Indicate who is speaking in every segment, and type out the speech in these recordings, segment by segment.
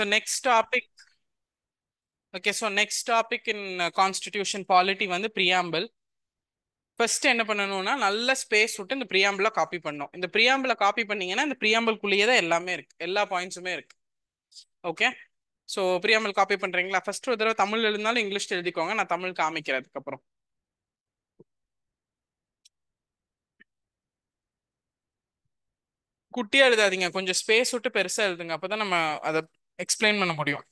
Speaker 1: So next topic. Okay, so next topic in uh, constitution polity வந்து preamble. First என்ன பண்ணணும்னா நல்ல space விட்டு இந்த ப்ரியாம்பிளை காப்பி பண்ணும் இந்த ப்ரியாம்பிளை காப்பி பண்ணீங்கன்னா இந்த ப்ரியாம்பிள்குள்ளேயே தான் எல்லாமே இருக்கு எல்லா பாயிண்ட்ஸுமே இருக்கு ஓகே ஸோ ப்ரியாம்பிள் காப்பி பண்ணுறீங்களா ஃபர்ஸ்ட் ஒரு தடவை தமிழ் எழுதினாலும் இங்கிலீஷ் எழுதிக்கோங்க நான் தமிழ் காமிக்கிறதுக்கு அப்புறம் குட்டியாக எழுதாதீங்க கொஞ்சம் ஸ்பேஸ் விட்டு பெருசாக எழுதுங்க அப்போ தான் நம்ம அதை எக்ஸ்பிளைன் பண்ண முடியும்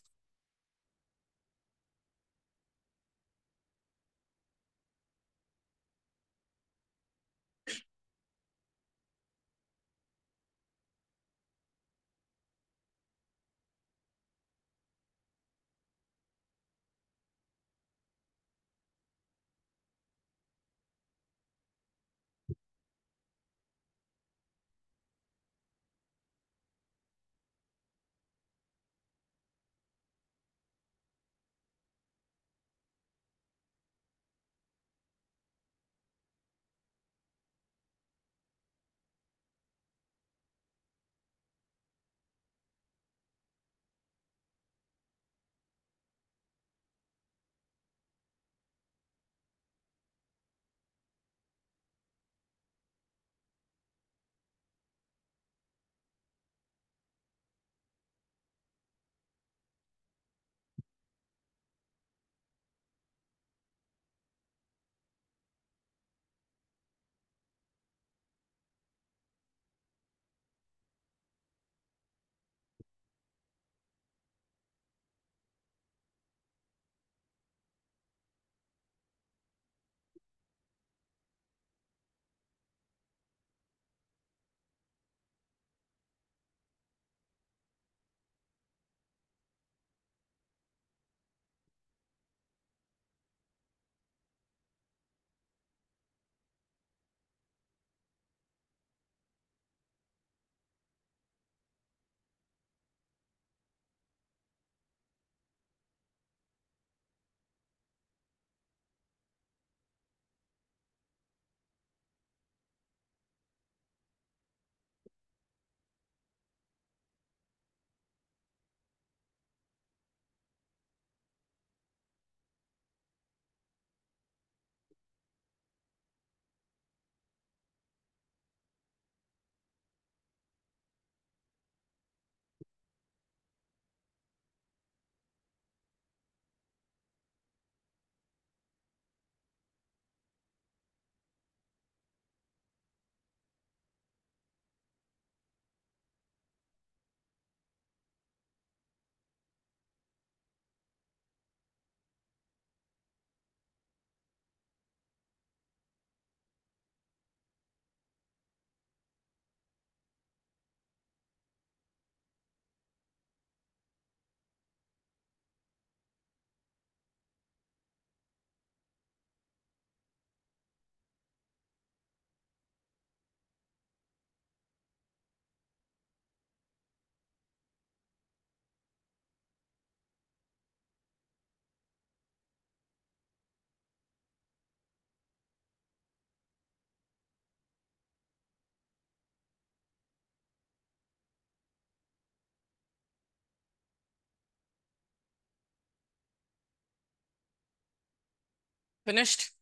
Speaker 1: Finished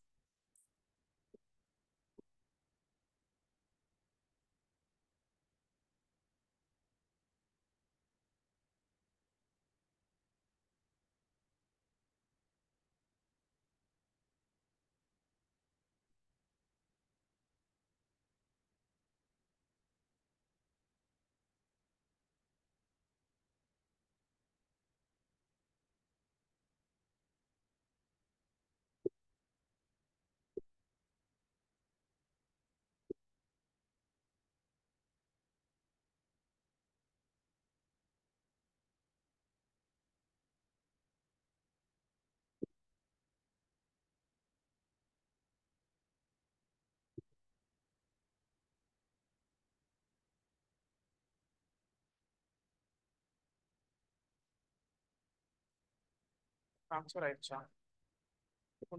Speaker 1: answer I have.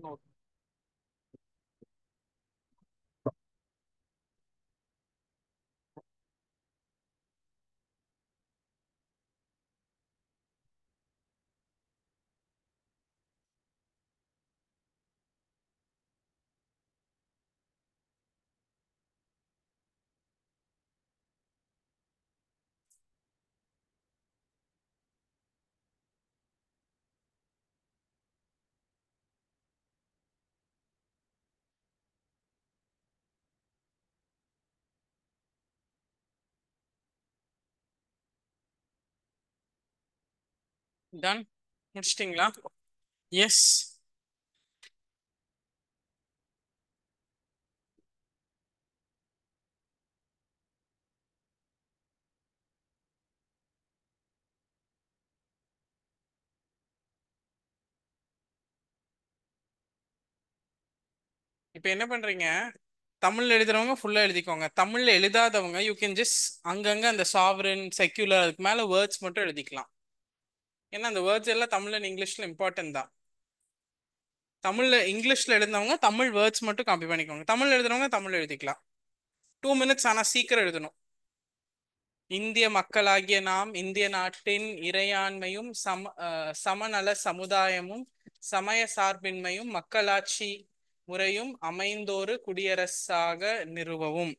Speaker 1: No. Done முடிச்சிட்டிங்களா எஸ் இப்போ என்ன பண்ணுறீங்க தமிழ் எழுதுறவங்க ஃபுல்லாக எழுதிக்கோங்க தமிழில் எழுதாதவங்க யூ கேன் ஜஸ்ட் அங்கங்கே அந்த சாவரன் செக்யூலர் அதுக்கு மேலே வேர்ட்ஸ் மட்டும் எழுதிக்கலாம் ஏன்னா அந்த வேர்ட்ஸ் எல்லாம் தமிழ் அண்ட் இங்கிலீஷில் இம்பார்ட்டன் தான் தமிழில் இங்கிலீஷில் எழுதினவங்க தமிழ் வேர்ட்ஸ் மட்டும் காப்பி பண்ணிக்கோங்க தமிழ் எழுதுறவங்க தமிழ் எழுதிக்கலாம் டூ மினிட்ஸ் ஆனால் சீக்கிரம் எழுதணும் இந்திய மக்களாகிய நாம் இந்திய நாட்டின் இறையாண்மையும் சம சமநல சமுதாயமும் சமய சார்பின்மையும் மக்களாட்சி முறையும் அமைந்தோரு குடியரசாக நிறுவவும்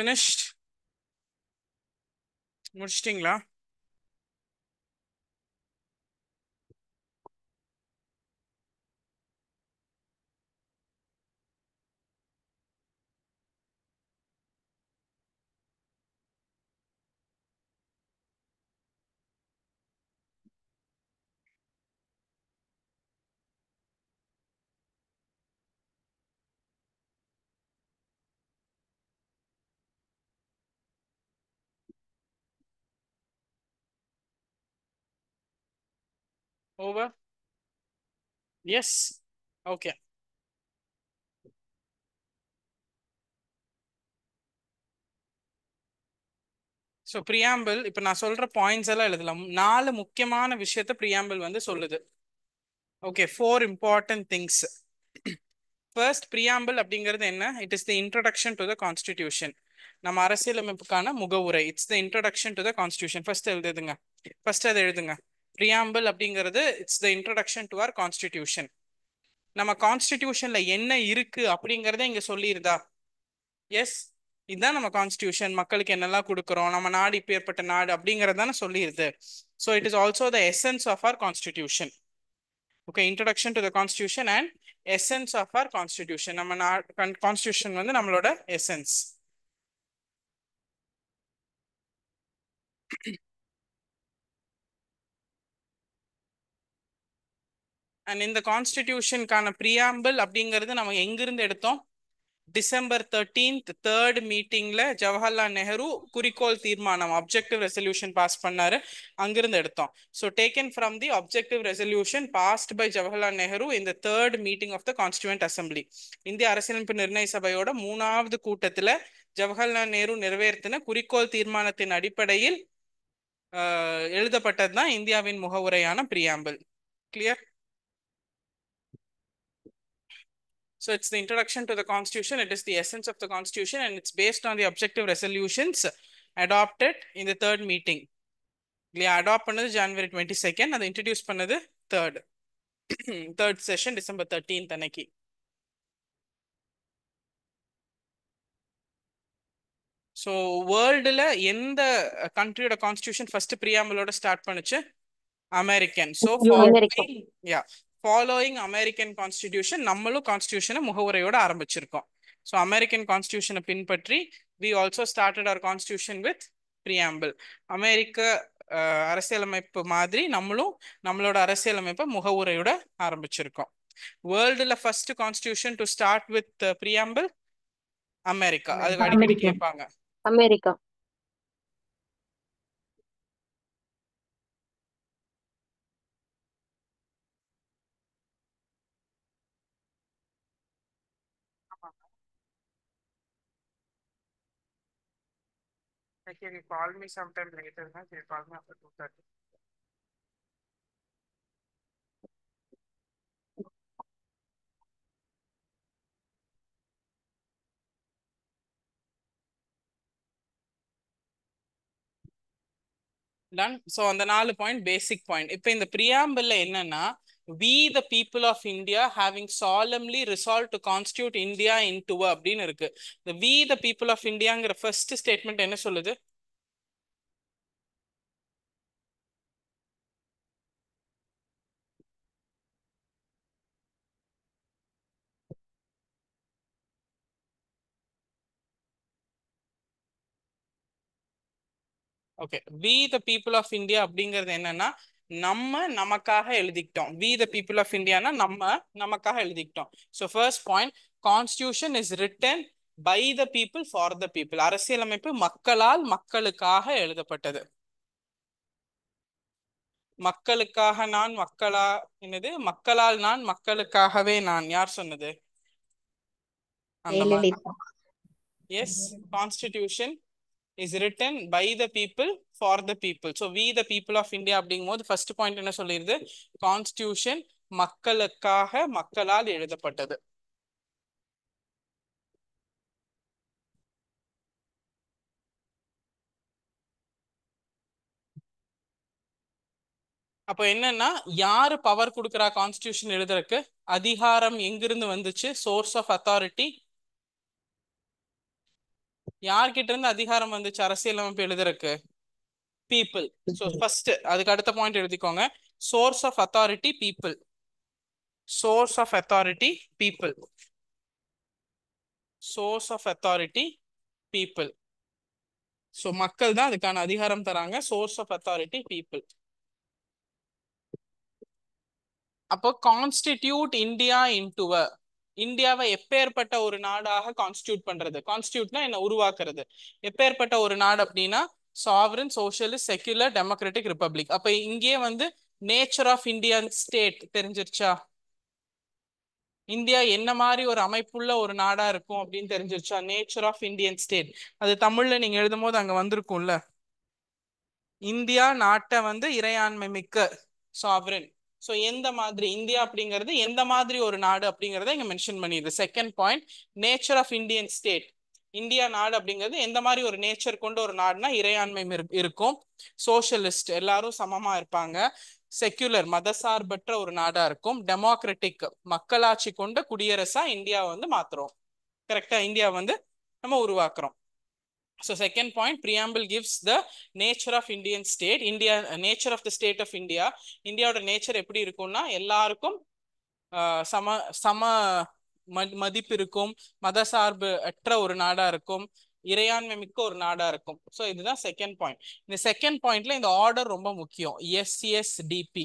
Speaker 1: finished முடிச்சிட்டிங்களா over yes okay so preamble இப்போ நான் சொல்கிற பாயிண்ட்ஸ் எல்லாம் எழுதலாம் நாலு முக்கியமான விஷயத்த ப்ரியாம்பிள் வந்து சொல்லுது okay four important things first preamble அப்படிங்கிறது என்ன it is the introduction to the constitution நம்ம அரசியலமைப்புக்கான முகவுரை it's the introduction to the constitution first எழுதுங்க ஃபர்ஸ்ட் அதை எழுதுங்க ப்ரியாம்பிள் அப்படிங்கிறது it's the introduction to our constitution நம்ம கான்ஸ்டிடியூஷன்ல என்ன இருக்கு அப்படிங்கிறத இங்க சொல்லியிருந்தா எஸ் இதுதான் நம்ம கான்ஸ்டியூஷன் மக்களுக்கு என்னெல்லாம் கொடுக்குறோம் நம்ம நாடு ஏற்பட்ட நாடு அப்படிங்கறதான தானே சொல்லியிருது so it is also the essence of our constitution okay introduction to the constitution and essence of our constitution நம்ம கான்ஸ்டியூஷன் வந்து நம்மளோட எசன்ஸ் அண்ட் இந்த கான்ஸ்டிடியூஷனுக்கான ப்ரியாம்பிள் அப்படிங்கிறது நம்ம எங்கிருந்து எடுத்தோம் டிசம்பர் தேர்டீன்த் தேர்ட் மீட்டிங்ல ஜவஹர்லால் நெஹ்ரு குறிக்கோள் தீர்மானம் அப்ஜெக்டிவ் ரெசல்யூஷன் பாஸ் பண்ணாரு அங்கிருந்து எடுத்தோம் so taken from the objective resolution passed by Jawaharlal Nehru இந்த third meeting of the constituent assembly இந்திய அரசியலமைப்பு நிர்ணய சபையோட மூணாவது கூட்டத்தில் ஜவஹர்லால் நேரு நிறைவேற்றின குறிக்கோள் தீர்மானத்தின் அடிப்படையில் எழுதப்பட்டது தான் இந்தியாவின் முகவுரையான preamble clear So it's the introduction to the constitution. It is the essence of the constitution and it's based on the objective resolutions adopted in the third meeting. We adopt on இல்லையா adopt பண்ணது January twenty second third introduce பண்ணது third third session December thirteenth அன்னைக்கு so வேர்ல்டில் எந்த கண்ட்ரியோட constitution first பிரியாமலோட start பண்ணுச்சு American so yeah. Following American constitution நம்மளும் கான்ஸ்டியூஷனை முகவுரையோட ஆரம்பிச்சிருக்கோம் ஸோ அமெரிக்கன் கான்ஸ்டியூஷனை பின்பற்றி we also started our constitution with preamble அமெரிக்க அரசியலமைப்பு மாதிரி நம்மளும் நம்மளோட அரசியலமைப்பை முகவுரையோட ஆரம்பிச்சிருக்கோம் வேர்ல்டுல first constitution to start with preamble America அது அடிக்கடி கேட்பாங்க America They can call me sometime later. Huh? You call me after 2.30. Done so அந்த நாலு பாயிண்ட் பேசிக் பாயிண்ட் இப்போ இந்த பிரியாம்பிளில் என்னன்னா we the people of India having solemnly resolved to constitute India into a அப்படின்னு இருக்கு the we the people of India Indiaங்கிற first statement என்ன சொல்லுது okay we the people of India அப்படிங்கிறது என்னன்னா நம்ம நமக்காக எழுதிக்கிட்டோம் வி த பீப்புள் ஆஃப் இந்தியானா நம்ம நமக்காக எழுதிக்கிட்டோம் so first point constitution is written by the people for the people அரசியலமைப்பு மக்களால் மக்களுக்காக எழுதப்பட்டது மக்களுக்காக நான் மக்களா என்னது மக்களால் நான் மக்களுக்காகவே நான் யார் சொன்னது yes constitution is written by the people for the people so we the people of India அப்படிங்கும் போது ஃபர்ஸ்ட் பாயிண்ட் என்ன சொல்லிடுது கான்ஸ்டியூஷன் மக்களுக்காக மக்களால் எழுதப்பட்டது அப்போ என்னன்னா யாரு பவர் கொடுக்குறா கான்ஸ்டியூஷன் எழுதுறதுக்கு அதிகாரம் எங்கிருந்து வந்துச்சு சோர்ஸ் ஆஃப் அத்தாரிட்டி யார்கிட்ட இருந்து அதிகாரம் வந்துச்சு அரசியலமைப்பு எழுதுறக்கு பீப்புள் ஸோ ஃபர்ஸ்ட் அதுக்கு அடுத்த பாயிண்ட் எழுதிக்கோங்க source of authority people source of authority people source of authority people so மக்கள் தான் அதுக்கான அதிகாரம் தராங்க சோர்ஸ் ஆஃப் அத்தாரிட்டி பீப்புள் அப்போ கான்ஸ்டிடியூட் இந்தியா இன்டுவர் இந்தியாவை எப்பேற்பட்ட ஒரு நாடாக கான்ஸ்டியூட் பண்றது கான்ஸ்டியூட்னா என்ன உருவாக்குறது எப்பேற்பட்ட ஒரு நாடு அப்படின்னா sovereign socialist secular democratic republic அப்ப இங்கே வந்து நேச்சர் ஆஃப் இந்தியன் ஸ்டேட் தெரிஞ்சிருச்சா இந்தியா என்ன மாதிரி ஒரு அமைப்புள்ள ஒரு நாடா இருக்கும் அப்படின்னு தெரிஞ்சிருச்சா நேச்சர் ஆஃப் இந்தியன் ஸ்டேட் அது தமிழ்ல நீங்க எழுதும் போது அங்க வந்திருக்கும்ல இந்தியா நாட்டை வந்து இறையாண்மை மிக்க சாவரன் ஸோ எந்த மாதிரி இந்தியா அப்படிங்கிறது எந்த மாதிரி ஒரு நாடு அப்படிங்கிறத இங்கே மென்ஷன் பண்ணிடுது second point nature of Indian state India நாடு அப்படிங்கிறது எந்த மாதிரி ஒரு நேச்சர் கொண்ட ஒரு நாடுனா இறையாண்மை இருக்கும் சோஷலிஸ்ட் எல்லாரும் சமமாக இருப்பாங்க செக்யுலர் மதசார்பற்ற ஒரு நாடா இருக்கும் டெமோக்ராட்டிக் மக்களாட்சி கொண்ட குடியரசா இந்தியாவை வந்து மாத்துறோம் கரெக்டா இந்தியா வந்து நம்ம உருவாக்குறோம் So second point, preamble gives the nature of Indian state, India, uh, nature of the state of India. இந்தியாவோட நேச்சர் எப்படி இருக்கும்னா எல்லாருக்கும் சம சம மதிப்பு இருக்கும் மத சார்பு அற்ற ஒரு நாடா இருக்கும் இறையாண்மை மிக்க ஒரு நாடா இருக்கும் ஸோ இதுதான் செகண்ட் பாயிண்ட் இந்த செகண்ட் பாயிண்ட்ல இந்த ஆர்டர் ரொம்ப முக்கியம் எஸ்சிஎஸ்டிபி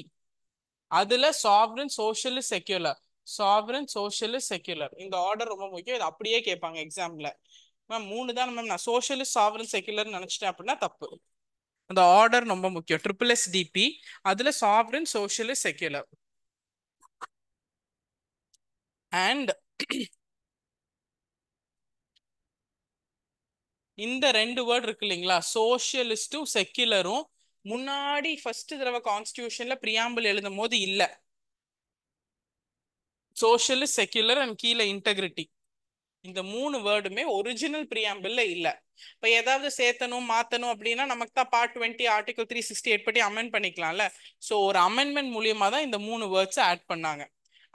Speaker 1: அதுல sovereign socialist secular sovereign socialist secular இந்த ஆர்டர் ரொம்ப முக்கியம் இது அப்படியே கேட்பாங்க எக்ஸாம்ல மேம் மூணு தான் மேம் நான் சோஷியலிஸ்ட் சாவரன் செக்குலர் நினச்சிட்டேன் அப்படின்னா தப்பு அந்த ஆர்டர் ரொம்ப முக்கியம் ட்ரிபிள் எஸ் டிபி அதில் சாவரன் சோஷியலிஸ்ட் செக்குலர் அண்ட் இந்த ரெண்டு வேர்டு இருக்கு இல்லைங்களா சோஷியலிஸ்டும் செக்குலரும் முன்னாடி ஃபர்ஸ்ட் தடவை கான்ஸ்டியூஷன்ல பிரியாம்பிள் எழுதும் போது இல்லை சோஷியலிஸ்ட் செக்குலர் அண்ட் கீழே இன்டெகிரிட்டி இந்த மூணு வேர்டுமே ஒரிஜினல் பிரியாம்பிள்ல இல்ல இப்ப ஏதாவது சேர்த்தணும் மாத்தணும் அப்படின்னா நமக்கு தான் part twenty article three sixty eight படி அமெண்ட் பண்ணிக்கலாம்ல ஸோ ஒரு அமெண்ட்மெண்ட் மூலியமா தான் இந்த மூணு வேர்ட்ஸை ஆட் பண்ணாங்க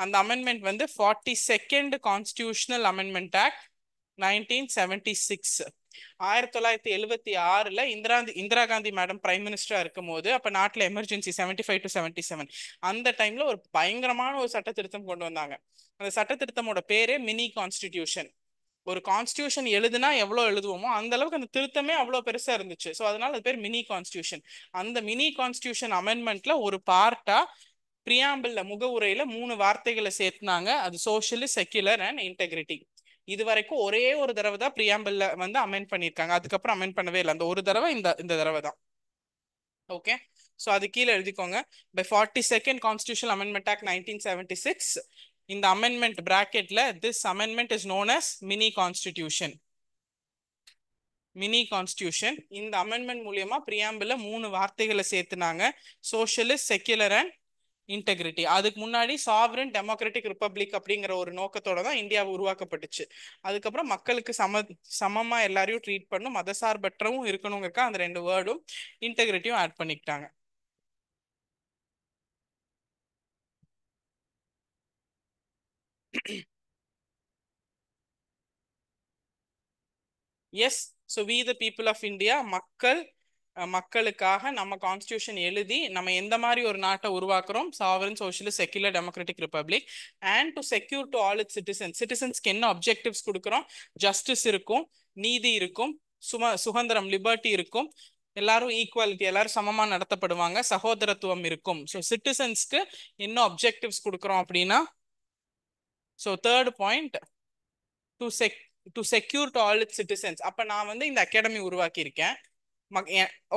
Speaker 1: அந்த அமெண்ட்மெண்ட் வந்து forty second constitutional amendment act nineteen seventy six ஆயிரத்தி தொள்ளாயிரத்தி எழுபத்தி ஆறுல இந்திரா இந்திரா காந்தி மேடம் பிரைம் மினிஸ்டரா இருக்கும் போது அப்ப நாட்டுல emergency seventy five to seventy seven அந்த டைம்ல ஒரு பயங்கரமான ஒரு சட்ட திருத்தம் கொண்டு வந்தாங்க அந்த சட்ட திருத்தமோட பேரே மினி கான்ஸ்டிடியூஷன் ஒரு கான்ஸ்டியூஷன் எழுதுனா எவ்வளோ எழுதுவோமோ அந்த அளவுக்கு அந்த திருத்தமே அவ்வளோ பெருசாக இருந்துச்சு ஸோ அதனால அது பேர் மினி கான்ஸ்டியூஷன் அந்த மினி கான்ஸ்டியூஷன் அமெண்ட்மெண்ட்ல ஒரு பார்ட்டா முக உரையில மூணு வார்த்தைகளை சேர்த்துனாங்க அது சோஷியலிஸ்ட் செக்யுலர் அண்ட் இன்டெகிரிட்டி இது வரைக்கும் ஒரே ஒரு தடவை தான் பிரியாம்பிள்ல வந்து அமெண்ட் பண்ணியிருக்காங்க அதுக்கப்புறம் அமெண்ட் பண்ணவே இல்லை அந்த ஒரு தடவை இந்த இந்த தடவை தான் ஓகே ஸோ அது கீழே எழுதிக்கோங்க by forty second constitution amendment act nineteen seventy six இந்த அமெண்ட்மெண்ட் பிராக்கெட்ல this amendment is known as mini constitution mini constitution இந்த அமெண்ட்மெண்ட் மூலியமா பிரியாம்பில் மூணு வார்த்தைகளை சேர்த்துனாங்க சோஷியலிஸ்ட் செக்யுலர் அண்ட் இன்டெகிரிட்டி அதுக்கு முன்னாடி சாவரன் டெமோக்ராட்டிக் ரிப்பப்ளிக் அப்படிங்கிற ஒரு நோக்கத்தோட தான் இந்தியா உருவாக்கப்பட்டுச்சு அதுக்கப்புறம் மக்களுக்கு சம சமமாக எல்லாரையும் ட்ரீட் பண்ணும் மதசார்பற்றவும் இருக்கணுங்கிறக்க அந்த ரெண்டு வேர்டும் இன்டெகிரிட்டியும் ஆட் பண்ணிக்கிட்டாங்க yes so we the people of India மக்கள் மக்களுக்காக நம்ம கான்ஸ்டியூஷன் எழுதி நம்ம எந்த மாதிரி ஒரு நாட்டை உருவாக்குறோம் sovereign socialist secular democratic republic and to secure to all it citizen சிட்டிசன்ஸ்க்கு என்ன அப்ஜெக்டிவ்ஸ் கொடுக்குறோம் ஜஸ்டிஸ் இருக்கும் நீதி இருக்கும் சும சுதந்திரம் லிபர்ட்டி இருக்கும் எல்லாரும் ஈக்குவாலிட்டி எல்லாரும் சமமாக நடத்தப்படுவாங்க சகோதரத்துவம் இருக்கும் ஸோ சிட்டிசன்ஸ்க்கு என்ன அப்ஜெக்டிவ்ஸ் கொடுக்குறோம் அப்படின்னா so third point to sec to secure to all it citizens அப்போ நான் வந்து இந்த அகாடமி உருவாக்கியிருக்கேன் மக்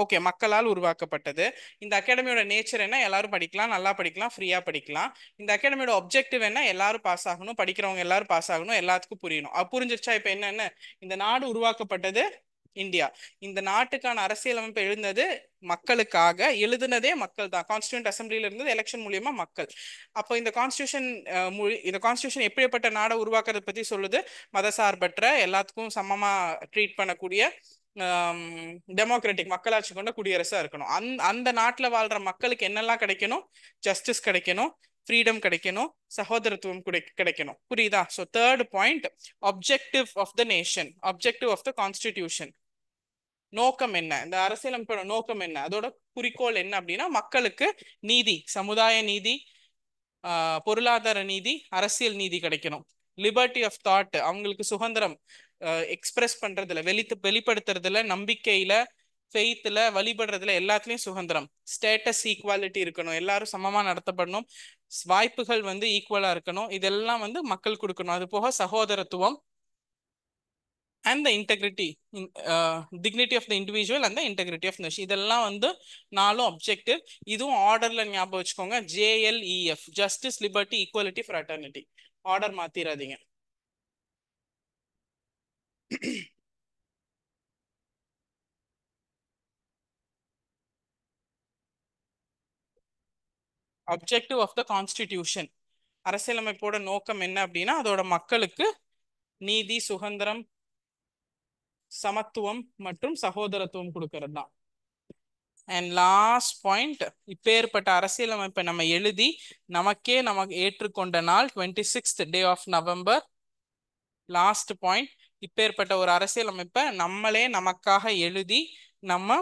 Speaker 1: ஓகே மக்களால் உருவாக்கப்பட்டது இந்த அகாடமியோட நேச்சர் என்ன எல்லாரும் படிக்கலாம் நல்லா படிக்கலாம் ஃப்ரீயாக படிக்கலாம் இந்த அகாடமியோட ஒப்ஜெக்டிவ் என்ன எல்லாரும் பாஸ் ஆகணும் படிக்கிறவங்க எல்லாரும் பாஸ் ஆகணும் எல்லாத்துக்கும் புரியணும் புரிஞ்சிருச்சா இப்போ என்னென்ன இந்த நாடு உருவாக்கப்பட்டது இந்தியா இந்த நாட்டுக்கான அரசியலமைப்பு எழுந்தது மக்களுக்காக எழுதுனதே மக்கள் தான் கான்ஸ்டியூன்ட் அசம்பிளியில இருந்தது எலெக்ஷன் மூலியமா மக்கள் அப்போ இந்த கான்ஸ்டியூஷன் மொழி இந்த கான்ஸ்டியூஷன் எப்படிப்பட்ட நாடை உருவாக்குறத பத்தி சொல்லுது மதசார்பற்ற எல்லாத்துக்கும் சமமா ட்ரீட் பண்ணக்கூடிய டெமோக்ராட்டிக் மக்களாட்சி கொண்ட குடியரசா இருக்கணும் அந் அந்த நாட்டில் வாழ்ற மக்களுக்கு என்னெல்லாம் கிடைக்கணும் ஜஸ்டிஸ் கிடைக்கணும் ஃப்ரீடம் கிடைக்கணும் சகோதரத்துவம் கிடைக்கணும் புரியுதா so third point objective of the nation objective of the constitution நோக்கம் என்ன இந்த அரசியலமைப்போட நோக்கம் என்ன அதோட குறிக்கோள் என்ன அப்படின்னா மக்களுக்கு நீதி சமுதாய நீதி பொருளாதார நீதி அரசியல் நீதி கிடைக்கணும் லிபர்ட்டி ஆஃப் தாட் அவங்களுக்கு சுதந்திரம் எக்ஸ்பிரஸ் பண்றதுல வெளித்து வெளிப்படுத்துறதுல நம்பிக்கையில ஃபெய்த்துல வழிபடுறதுல எல்லாத்துலயும் சுதந்திரம் ஸ்டேட்டஸ் ஈக்குவாலிட்டி இருக்கணும் எல்லாரும் சமமாக நடத்தப்படணும் வாய்ப்புகள் வந்து ஈக்குவலாக இருக்கணும் இதெல்லாம் வந்து மக்கள் கொடுக்கணும் அது போக சகோதரத்துவம் and the integrity dignity of the individual and the integrity of nation இதெல்லாம் வந்து நாலும் அப்ஜெக்டிவ் இதுவும் ஆர்டரில் ஞாபகம் வச்சுக்கோங்க JLEF justice liberty equality fraternity order மாற்றிடாதீங்க அப்ஜெக்டிவ் ஆஃப் த கான்ஸ்டிடியூஷன் அரசியலமைப்போட நோக்கம் என்ன அப்படின்னா அதோட மக்களுக்கு நீதி சுதந்திரம் சமத்துவம் மற்றும் சகோதரத்துவம் கொடுக்கறது தான் அண்ட் லாஸ்ட் பாயிண்ட் இப்பேற்பட்ட அரசியல் அமைப்பை நம்ம எழுதி நமக்கே நமக்கு ஏற்றுக்கொண்ட நாள் twenty sixth day of November last point இப்பேற்பட்ட ஒரு அரசியல் அமைப்பை நம்மளே நமக்காக எழுதி நம்ம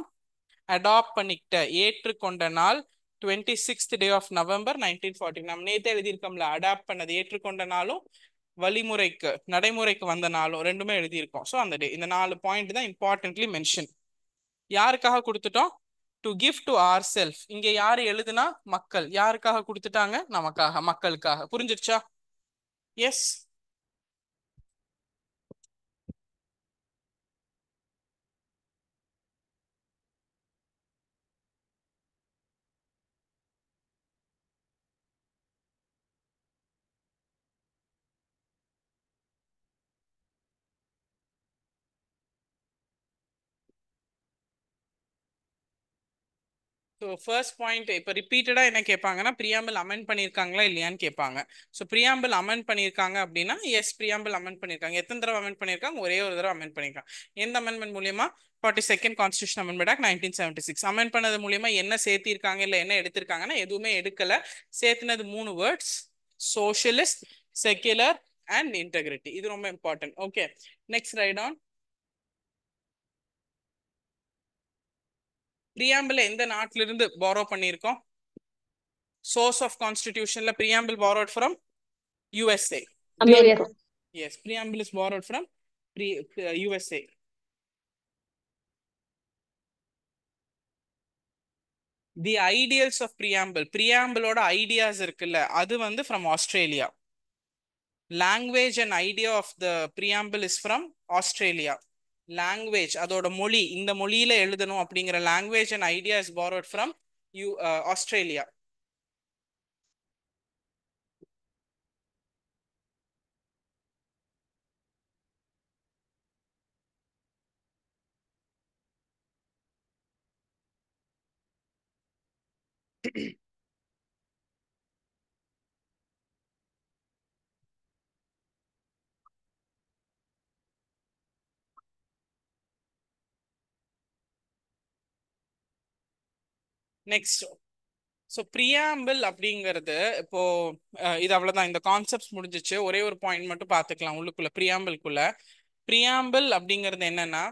Speaker 1: அடாப்ட் பண்ணிக்கிட்ட ஏற்றுக்கொண்ட நாள் twenty sixth day of November nineteen forty நம்ம நேற்று எழுதியிருக்கோம்ல அடாப்ட் பண்ணது ஏற்றுக்கொண்ட நாளும் வழிமுறைக்கு நடைமுறைக்கு வந்த நாளும் ரெண்டுமே எழுதியிருக்கோம் ஸோ அந்த டே இந்த நாலு பாயிண்ட் தான் இம்பார்ட்டன்ட்லி மென்ஷன் யாருக்காக கொடுத்துட்டோம் to gift to our self இங்கே யார் எழுதுனா மக்கள் யாருக்காக கொடுத்துட்டாங்க நமக்காக மக்களுக்காக புரிஞ்சிருச்சா எஸ் ஸோ ஃபர்ஸ்ட் பாயிண்ட் இப்போ ரிப்பீட்டடாக என்ன கேட்பாங்கன்னா பிரியாம்பிள் அமெண்ட் பண்ணியிருக்காங்களா இல்லையான்னு கேட்பாங்க ஸோ பிரியாம்பிள் அமெண்ட் பண்ணியிருக்காங்க அப்படின்னா எஸ் பிரியாம்பிள் அமெண்ட் பண்ணியிருக்காங்க எத்தனை தடவை அமெண்ட் பண்ணியிருக்காங்க ஒரே ஒரு தடவை அமெண்ட் பண்ணியிருக்காங்க எந்த அமெண்ட்மெண்ட் மூலியமா forty second constitution amendment act nineteen seventy six amend பண்ணது மூலியமா என்ன சேர்த்திருக்காங்க இல்லை என்ன எடுத்திருக்காங்கன்னா எதுவுமே எடுக்கலை சேர்த்துனது மூணு words socialist secular and integrity இது ரொம்ப important okay next right on preamble எந்த நாட்டில இருந்து பாரோ பண்ணியிருக்கோம் சோர்ஸ் ஆஃப் கான்ஸ்டிடியூஷன்ல preamble borrowed from USA yes preamble is borrowed from USA the ideals of preamble பிரியாம்பிளோட ஐடியாஸ் இருக்குல்ல அது வந்து from Australia language and idea of the preamble is from Australia language அதோட மொழி இந்த மொழியில எழுதணும் அப்படிங்கிற language and idea is borrowed from U Australia next so preamble அப்படிங்கிறது இப்போ இது அவ்வளோதான் இந்த கான்செப்ட்ஸ் முடிஞ்சிச்சு ஒரே ஒரு பாயிண்ட் மட்டும் பார்த்துக்கலாம் உள்ளுக்குள்ள ப்ரியாம்பிள்குள்ள ப்ரியாம்பிள் அப்படிங்கிறது என்னன்னா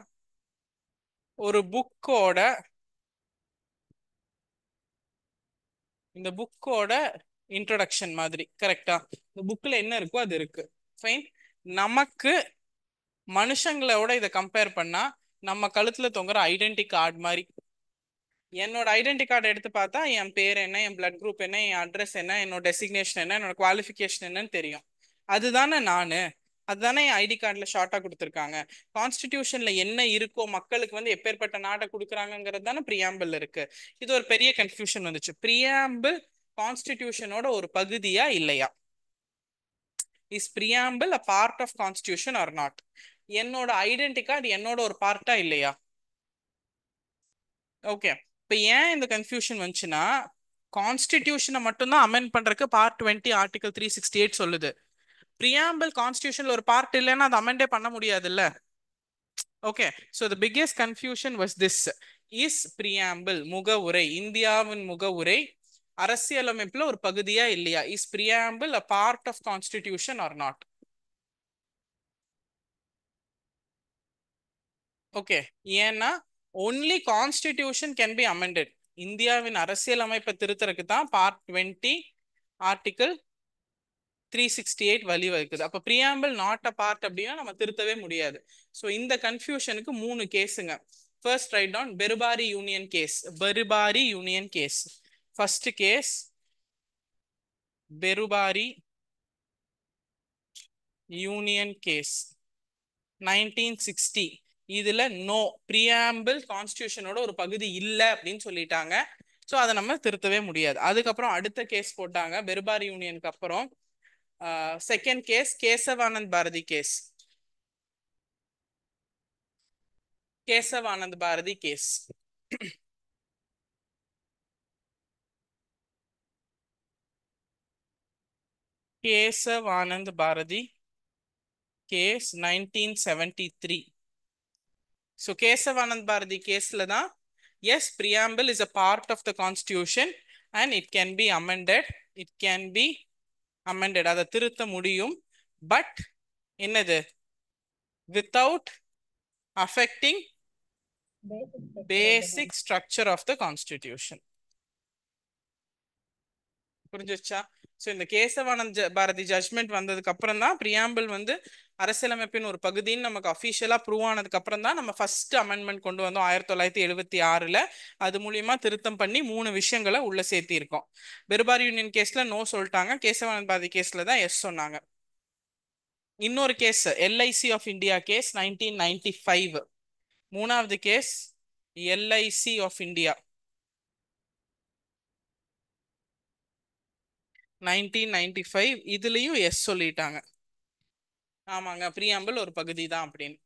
Speaker 1: ஒரு புக்கோட இந்த புக்கோட இன்ட்ரொடக்ஷன் மாதிரி கரெக்டா இந்த புக்கில் என்ன இருக்கோ அது இருக்கு ஃபைன் நமக்கு மனுஷங்களோட இதை கம்பேர் பண்ணா நம்ம கழுத்துல தொங்குற ஐடென்டி கார்டு மாதிரி என்னோட ஐடென்டி கார்டு எடுத்து பார்த்தா என் பேர் என்ன என் பிளட் குரூப் என்ன என் அட்ரஸ் என்ன என்னோட டெசிக்னேஷன் என்ன என்னோட குவாலிஃபிகேஷன் என்னன்னு தெரியும் அதுதானே நான் அதுதானே என் ஐடி கார்டில் ஷார்ட்டாக கொடுத்துருக்காங்க கான்ஸ்டிடியூஷனில் என்ன இருக்கோ மக்களுக்கு வந்து எப்பேற்பட்ட நாட்டை கொடுக்குறாங்கங்கிறது தானே ப்ரியாம்பிள் இருக்கு இது ஒரு பெரிய கன்ஃபியூஷன் வந்துச்சு ப்ரியாம்பிள் கான்ஸ்டிடியூஷனோட ஒரு பகுதியா இல்லையா is preamble a part of constitution or not என்னோட ஐடென்டி கார்டு என்னோட ஒரு பார்ட்டா இல்லையா ஓகே இப்போ ஏன் இந்த கன்ஃபியூஷன் வந்துச்சுன்னா கான்ஸ்டிடியூஷனை மட்டும்தான் அமெண்ட் பண்ணுறக்கு part twenty article three sixty eight சொல்லுது ப்ரியாம்பிள் கான்ஸ்டியூஷனில் ஒரு பார்ட் இல்லைன்னா அதை அமெண்டே பண்ண முடியாதுல்ல okay so the biggest confusion was this is preamble உரை இந்தியாவின் முக உரை அரசியலமைப்புல ஒரு பகுதியா இல்லையா is preamble a part of constitution or not okay ஏன்னா only constitution can be amended இந்தியாவின் அரசியல் அமைப்பை திருத்தறதுக்கு தான் part twenty article three sixty eight வழி வகுக்குது அப்போ ப்ரியாம்பிள் நாட் அ பார்ட் அப்படின்னா நம்ம திருத்தவே முடியாது ஸோ இந்த கன்ஃபியூஷனுக்கு மூணு கேஸுங்க first right down Berubari union case Berubari union case first case Berubari union case nineteen sixty இதுல நோ ப்ரியாம்பிள் கான்ஸ்டியூஷனோட ஒரு பகுதி இல்லை அப்படின்னு சொல்லிட்டாங்க ஸோ அதை நம்ம திருத்தவே முடியாது அதுக்கப்புறம் அடுத்த கேஸ் போட்டாங்க பெருபார் யூனியனுக்கு அப்புறம் second case Kesavananda Bharati case Kesavananda Bharati case Kesavananda Bharati case nineteen seventy three So case of Anandbharati case lada, yes, preamble is a part of the constitution and it can be amended. It can be amended. Adathirutta mudiyum. But, in the without affecting basic structure of the constitution. புரிஞ்சிருச்சா so இந்த Kesavananda Bharathi judgement வந்ததுக்கு அப்புறம் தான் preamble வந்து அரசியலமைப்பின் ஒரு பகுதின்னு நமக்கு அஃபிஷியலாக ப்ரூவ் ஆனதுக்கு அப்புறம் தான் நம்ம ஃபர்ஸ்ட் அமெண்ட்மெண்ட் கொண்டு வந்தோம் ஆயிரத்தி தொள்ளாயிரத்தி எழுபத்தி ஆறில் அது மூலியமா திருத்தம் பண்ணி மூணு விஷயங்களை உள்ள சேர்த்திருக்கோம் பெருபார் யூனியன் கேஸில் நோ சொல்லிட்டாங்க கேசவானந்த் பாரதி கேஸில் தான் எஸ் சொன்னாங்க இன்னொரு case LIC of India case nineteen ninety five மூணாவது கேஸ் LIC of India nineteen ninety five இதுலேயும் எஸ் சொல்லிட்டாங்க ஆமாங்க ப்ரீஆம்பிள் ஒரு பகுதி தான் அப்படின்னு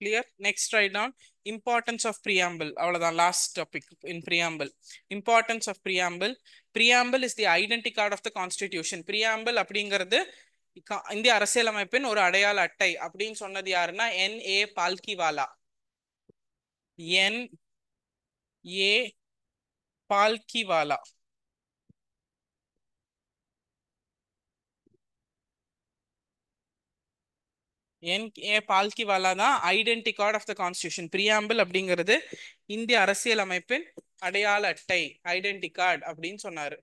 Speaker 1: clear next right on importance of preamble அவ்வளோதான் last topic in preamble importance of preamble preamble is the identity card of the constitution preamble அப்படிங்கிறது இந்திய அரசியலமைப்பின் ஒரு அடையாள அட்டை அப்படின்னு சொன்னது யாருன்னா என் ஏ பால்கிவாலா என் ஏ பால்கிவாலா என் ஏ பால்கி வாலா தான் identity card of the constitution preamble அப்படிங்கிறது இந்திய அரசியல் அமைப்பின் அடையாள அட்டை ஐடென்டி கார்டு அப்படின்னு சொன்னாரு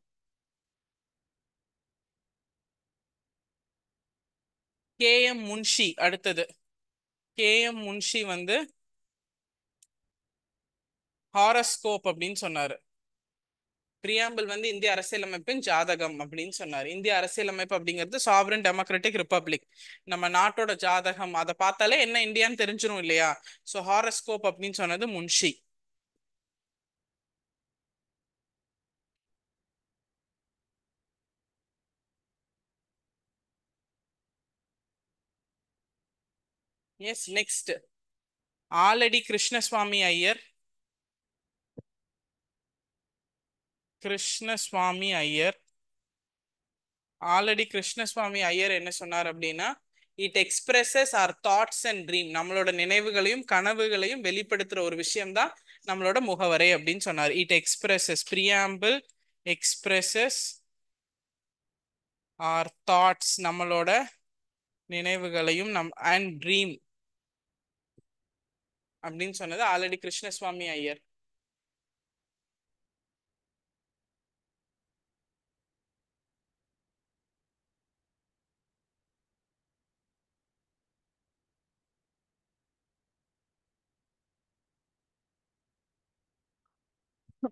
Speaker 1: கே எம் முன்ஷி அடுத்தது கே எம் முன்ஷி வந்து ஹாரஸ்கோப் அப்படின்னு சொன்னாரு பிரியாம்பிள் வந்து இந்திய அரசியலமைப்பின் ஜாதகம் அப்படின்னு சொன்னார் இந்திய அரசியலமைப்பு அப்படிங்கிறது சாவரன் டெமோக்ராட்டிக் ரிப்பப்ளிக் நம்ம நாட்டோட ஜாதகம் அதை பார்த்தாலே என்ன இந்தியான்னு தெரிஞ்சிடும் இல்லையா ஸோ ஹாரஸ்கோப் அப்படின்னு சொன்னது Munshi yes next Alladi Krishnaswamy Iyer Krishnaswamy Iyer already Krishnaswamy Iyer என்ன சொன்னார் அப்படின்னா it expresses our thoughts and dream நம்மளோட நினைவுகளையும் கனவுகளையும் வெளிப்படுத்துகிற ஒரு விஷயம்தான் நம்மளோட முகவரை அப்படின்னு சொன்னார் it expresses preamble expresses our thoughts நம்மளோட நினைவுகளையும் நம் அண்ட் ட்ரீம் அப்படின்னு சொன்னது already Krishnaswamy Iyer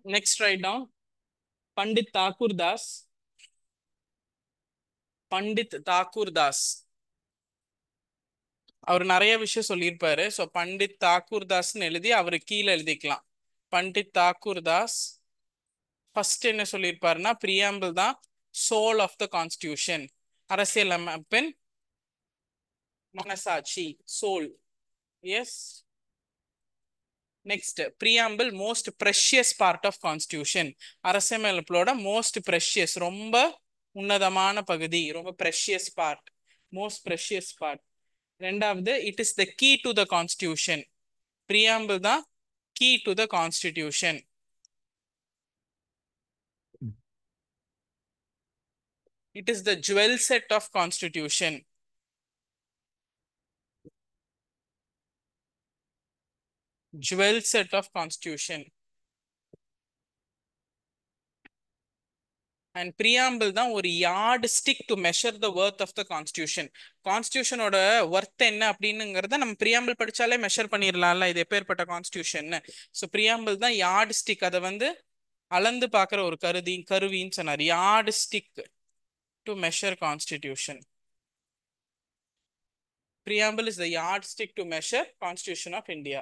Speaker 1: next write down Pandit Thakur Das. Pandit Thakur Das அவர் நிறைய விஷயம் சொல்லியிருப்பாரு ஸோ பண்டித் தாக்கூர் தாஸ்ன்னு எழுதி அவரு கீழே எழுதிக்கலாம் பண்டித் தாக்கூர் தாஸ் ஃபர்ஸ்ட் என்ன சொல்லியிருப்பாருன்னா பிரியாம்பிள் தான் சோல் ஆஃப் த கான்ஸ்டியூஷன் அரசியல் அமைப்பின் மனசாட்சி soul yes next preamble most precious part of constitution அரசியமைப்போட மோஸ்ட் ப்ரெஷியஸ் ரொம்ப உன்னதமான பகுதி ரொம்ப precious part most precious part ரெண்டாவது it is the key to the constitution preamble தான் key to the constitution it is the jewel set of constitution dual set of constitution. And preamble தான் ஒரு yardstick to measure the worth of the constitution கான்ஸ்டியூஷனோட worth என்ன அப்படின்னுங்கிறத நம்ம preamble படித்தாலே measure பண்ணிடலாம்ல இது எப்பேற்பட்ட கான்ஸ்டியூஷன் ஸோ பிரியாம்பிள் தான் யார்டு ஸ்டிக் அதை வந்து அளந்து பார்க்குற ஒரு கருதி கருவின்னு சொன்னார் yardstick to measure constitution preamble is the yardstick to measure constitution of india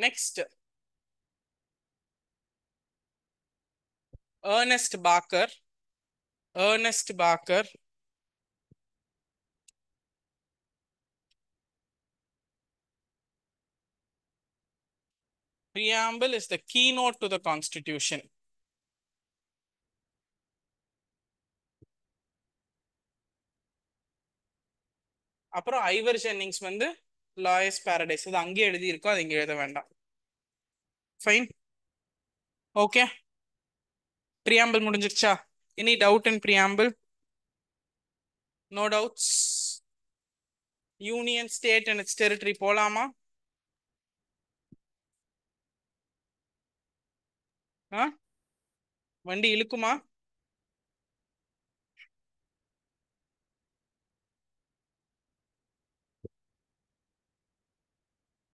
Speaker 1: Next, Ernest Barker. Ernest Barker. Preamble is the keynote to the Constitution. அப்புறம் ஐவர் ஜென்னிங்ஸ் வந்து லாயர்ஸ் பேரடைஸ் அது அங்கேயே எழுதியிருக்கோ அது இங்கே எழுத வேண்டாம் ஃபைன் ஓகே ப்ரியாம்பிள் முடிஞ்சிருச்சா any doubt in preamble no doubts union state and its territory போகலாமா ஆ வண்டி இழுக்குமா